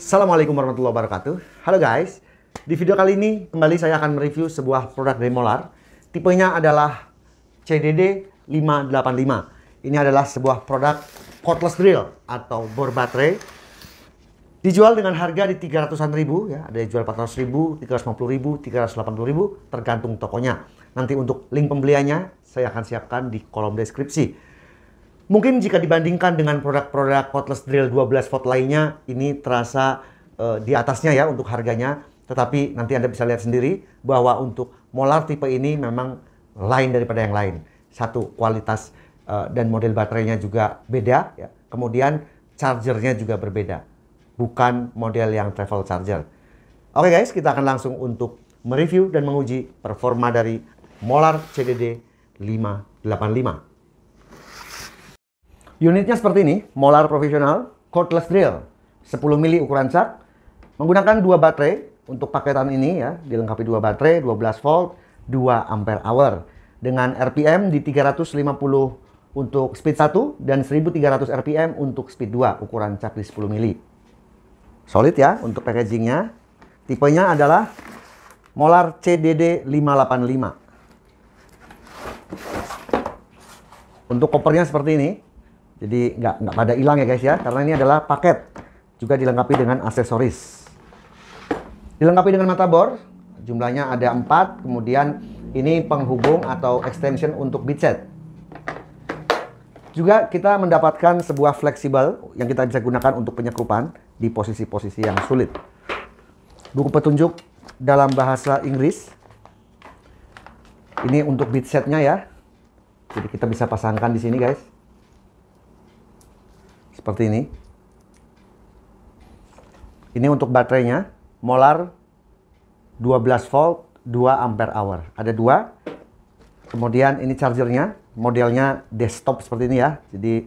Assalamualaikum warahmatullahi wabarakatuh. Halo guys, di video kali ini kembali saya akan mereview sebuah produk remolar. Tipenya adalah CDD 585. Ini adalah sebuah produk cordless drill atau bor baterai. Dijual dengan harga di 300-an ribu, ya. ada yang jual 400 ribu, 350 ribu, 380 ribu, tergantung tokonya. Nanti untuk link pembeliannya saya akan siapkan di kolom deskripsi. Mungkin jika dibandingkan dengan produk-produk cordless drill 12 volt lainnya, ini terasa uh, di atasnya ya untuk harganya. Tetapi nanti Anda bisa lihat sendiri bahwa untuk molar tipe ini memang lain daripada yang lain. Satu, kualitas uh, dan model baterainya juga beda. Ya. Kemudian chargernya juga berbeda. Bukan model yang travel charger. Oke okay guys, kita akan langsung untuk mereview dan menguji performa dari Molar CDD 585. Unitnya seperti ini, molar profesional, cordless drill, 10 mili ukuran sak, menggunakan dua baterai untuk paketan ini ya, dilengkapi dua baterai, 12 volt, 2 ampere hour dengan RPM di 350 untuk speed 1 dan 1300 RPM untuk speed 2 ukuran cap di 10 mili. Solid ya untuk packagingnya. Tipenya adalah Molar CDD 585. Untuk kopernya seperti ini. Jadi nggak nggak pada hilang ya guys ya, karena ini adalah paket. Juga dilengkapi dengan aksesoris. Dilengkapi dengan mata bor, jumlahnya ada empat. Kemudian ini penghubung atau extension untuk bicet. Juga kita mendapatkan sebuah fleksibel yang kita bisa gunakan untuk penyekrupan di posisi-posisi yang sulit. Buku petunjuk dalam bahasa Inggris. Ini untuk bit setnya ya. Jadi kita bisa pasangkan di sini guys seperti ini. Ini untuk baterainya, molar 12 volt 2 ampere hour. Ada dua. Kemudian ini chargernya, modelnya desktop seperti ini ya. Jadi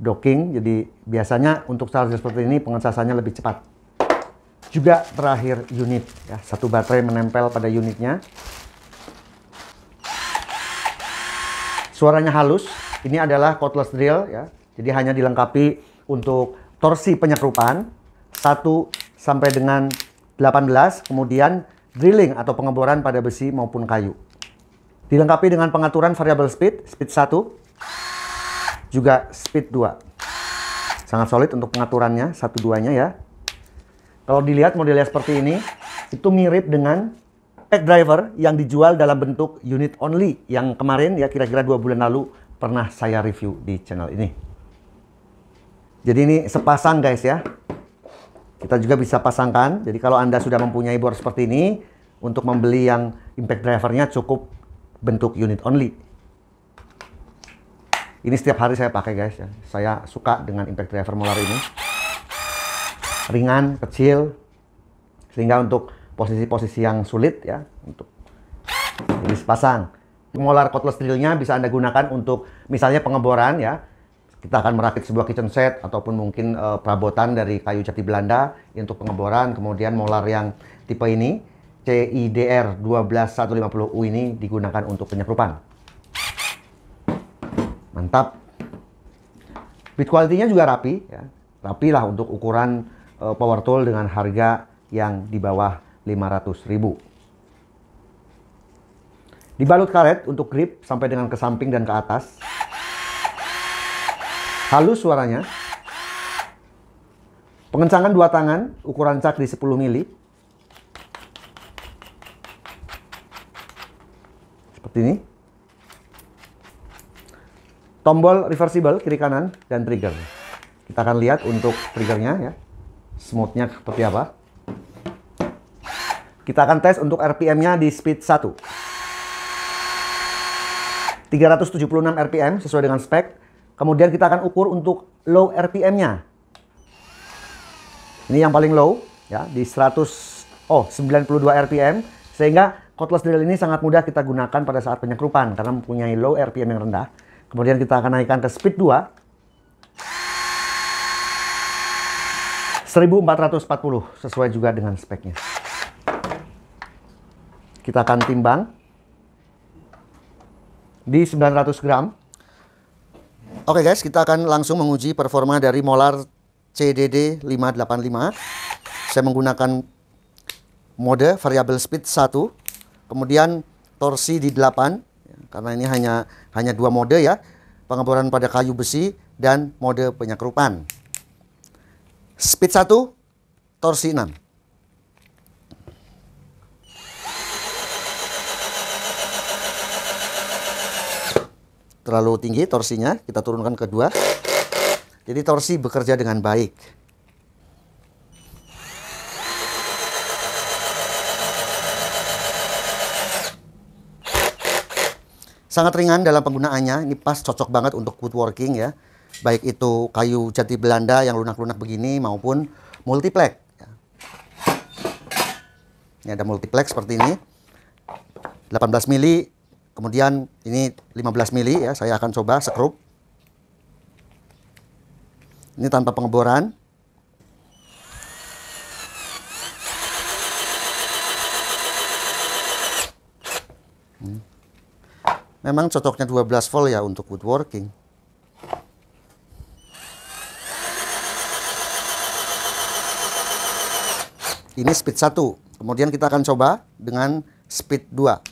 docking, jadi biasanya untuk charger seperti ini pengecasannya lebih cepat. Juga terakhir unit ya, satu baterai menempel pada unitnya. Suaranya halus. Ini adalah cordless drill ya, jadi hanya dilengkapi untuk torsi penyekrupan 1 sampai dengan 18, kemudian drilling atau pengeboran pada besi maupun kayu. Dilengkapi dengan pengaturan variable speed, speed 1, juga speed 2. Sangat solid untuk pengaturannya, satu duanya ya. Kalau dilihat modelnya seperti ini, itu mirip dengan pack driver yang dijual dalam bentuk unit only yang kemarin ya kira-kira dua bulan lalu pernah saya review di channel ini. Jadi ini sepasang guys ya. Kita juga bisa pasangkan. Jadi kalau Anda sudah mempunyai bor seperti ini, untuk membeli yang impact drivernya cukup bentuk unit only. Ini setiap hari saya pakai guys ya. Saya suka dengan impact driver molar ini. Ringan, kecil, sehingga untuk posisi-posisi yang sulit ya untuk jadi sepasang. Molar cordless drillnya bisa Anda gunakan untuk misalnya pengeboran ya kita akan merakit sebuah kitchen set ataupun mungkin uh, perabotan dari kayu jati Belanda untuk pengeboran. Kemudian molar yang tipe ini CIDR 12150U ini digunakan untuk penyeprupan. Mantap. Bit quality-nya juga rapi ya. Rapi lah untuk ukuran uh, power tool dengan harga yang di bawah 500.000. Dibalut karet untuk grip sampai dengan ke samping dan ke atas. Halus suaranya. Pengencangan dua tangan, ukuran cak di 10 mili. Seperti ini. Tombol reversible kiri kanan dan trigger. Kita akan lihat untuk triggernya ya. Smoothnya seperti apa. Kita akan tes untuk RPM-nya di speed 1. 376 RPM sesuai dengan spek. Kemudian kita akan ukur untuk low RPM-nya. Ini yang paling low ya di 100 oh 92 RPM sehingga cordless drill ini sangat mudah kita gunakan pada saat penyekrupan karena mempunyai low RPM yang rendah. Kemudian kita akan naikkan ke speed 2. 1440 sesuai juga dengan speknya. Kita akan timbang di 900 gram. Oke okay guys, kita akan langsung menguji performa dari Molar CDD 585. Saya menggunakan mode variable speed 1, kemudian torsi di 8 karena ini hanya hanya dua mode ya, pengeboran pada kayu besi dan mode penyakrupan. Speed 1, torsi 6. terlalu tinggi torsinya, kita turunkan ke dua. Jadi torsi bekerja dengan baik. Sangat ringan dalam penggunaannya, ini pas cocok banget untuk woodworking ya. Baik itu kayu jati Belanda yang lunak-lunak begini maupun multiplex. Ini ada multiplex seperti ini. 18 mili Kemudian ini 15 mili ya, saya akan coba sekrup. Ini tanpa pengeboran. Hmm. Memang cocoknya 12 volt ya untuk woodworking. Ini speed 1. Kemudian kita akan coba dengan speed 2.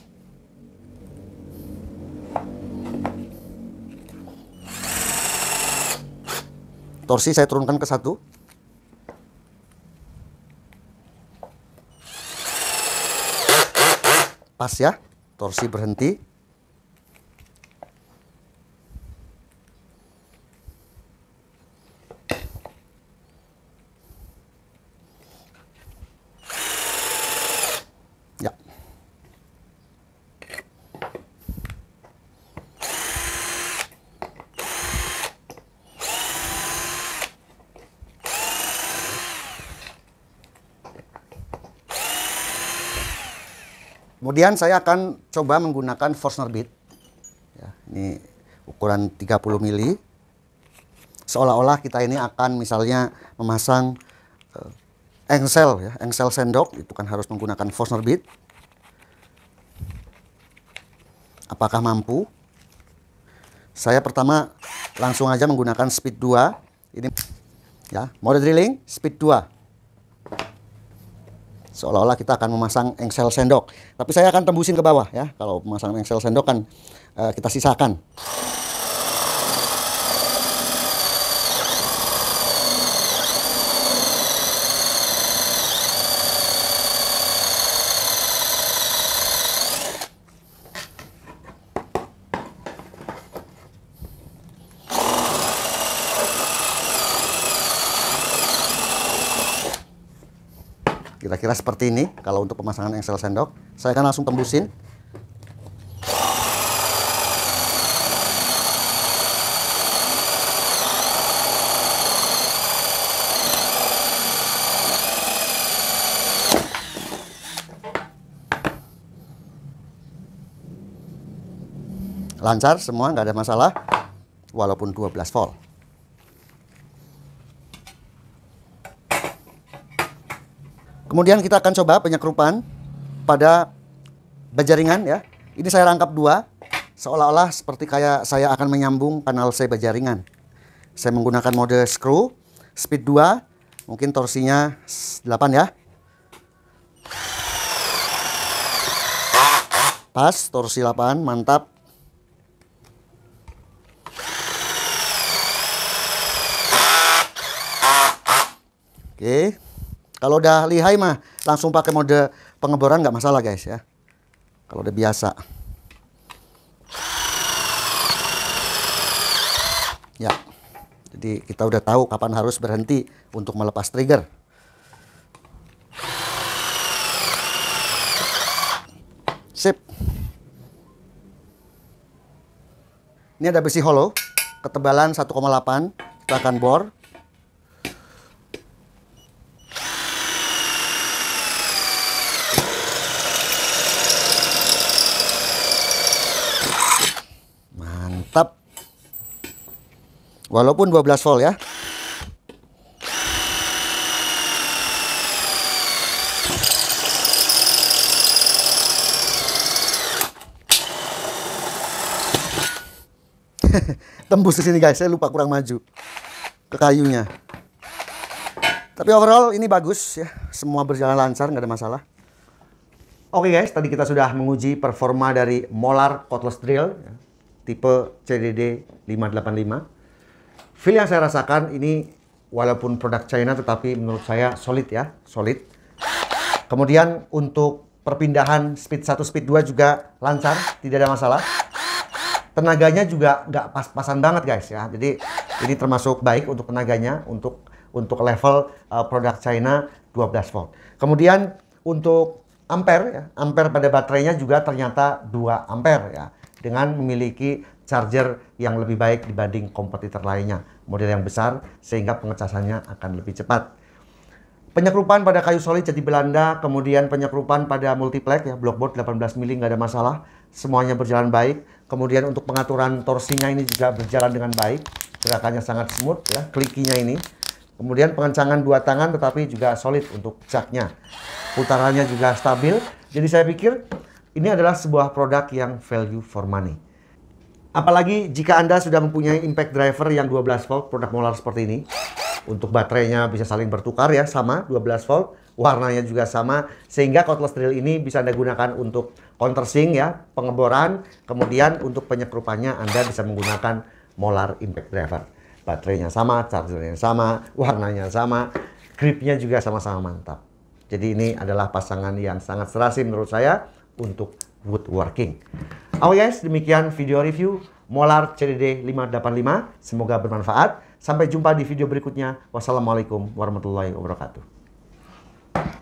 torsi saya turunkan ke satu pas ya torsi berhenti Kemudian saya akan coba menggunakan Forstner bit. Ya, ini ukuran 30 mili. Seolah-olah kita ini akan misalnya memasang uh, engsel ya, engsel sendok itu kan harus menggunakan Forstner bit. Apakah mampu? Saya pertama langsung aja menggunakan speed 2. Ini ya, mode drilling speed 2 seolah-olah kita akan memasang engsel sendok. Tapi saya akan tembusin ke bawah ya. Kalau memasang engsel sendok kan uh, kita sisakan. kira-kira seperti ini kalau untuk pemasangan engsel sendok saya akan langsung tembusin lancar semua nggak ada masalah walaupun 12 volt Kemudian kita akan coba penyekrupan pada bajaringan ya. Ini saya rangkap dua, seolah-olah seperti kayak saya akan menyambung panel saya bajaringan. Saya menggunakan mode screw, speed 2, mungkin torsinya 8 ya. Pas, torsi 8, mantap. Oke. Okay. Kalau udah lihai mah langsung pakai mode pengeboran nggak masalah guys ya. Kalau udah biasa. Ya. Jadi kita udah tahu kapan harus berhenti untuk melepas trigger. Sip. Ini ada besi hollow, ketebalan 1,8. Kita akan bor Walaupun 12 volt ya. Tembus ke sini guys, saya lupa kurang maju ke kayunya. Tapi overall ini bagus ya, semua berjalan lancar nggak ada masalah. Oke okay guys, tadi kita sudah menguji performa dari Molar Cordless Drill ya. tipe CDD 585. Feel yang saya rasakan ini walaupun produk China tetapi menurut saya solid ya, solid. Kemudian untuk perpindahan speed 1, speed 2 juga lancar, tidak ada masalah. Tenaganya juga nggak pas-pasan banget guys ya. Jadi ini termasuk baik untuk tenaganya untuk untuk level uh, produk China 12 volt. Kemudian untuk ampere ya, ampere pada baterainya juga ternyata 2 ampere ya dengan memiliki charger yang lebih baik dibanding kompetitor lainnya, model yang besar sehingga pengecasannya akan lebih cepat. Penyekrupan pada kayu solid jadi Belanda, kemudian penyekrupan pada multiplex ya blockboard 18 mili nggak ada masalah, semuanya berjalan baik. Kemudian untuk pengaturan torsinya ini juga berjalan dengan baik, gerakannya sangat smooth ya, klikinya ini. Kemudian pengencangan dua tangan tetapi juga solid untuk jaknya. Putarannya juga stabil. Jadi saya pikir ini adalah sebuah produk yang value for money. Apalagi jika Anda sudah mempunyai impact driver yang 12 volt produk molar seperti ini. Untuk baterainya bisa saling bertukar ya, sama 12 volt. Warnanya juga sama, sehingga cordless drill ini bisa Anda gunakan untuk countersink ya, pengeboran. Kemudian untuk penyekrupannya Anda bisa menggunakan molar impact driver. Baterainya sama, chargernya sama, warnanya sama, gripnya juga sama-sama mantap. Jadi ini adalah pasangan yang sangat serasi menurut saya untuk woodworking. Oke oh, guys, demikian video review Molar CDD 585. Semoga bermanfaat. Sampai jumpa di video berikutnya. Wassalamualaikum warahmatullahi wabarakatuh.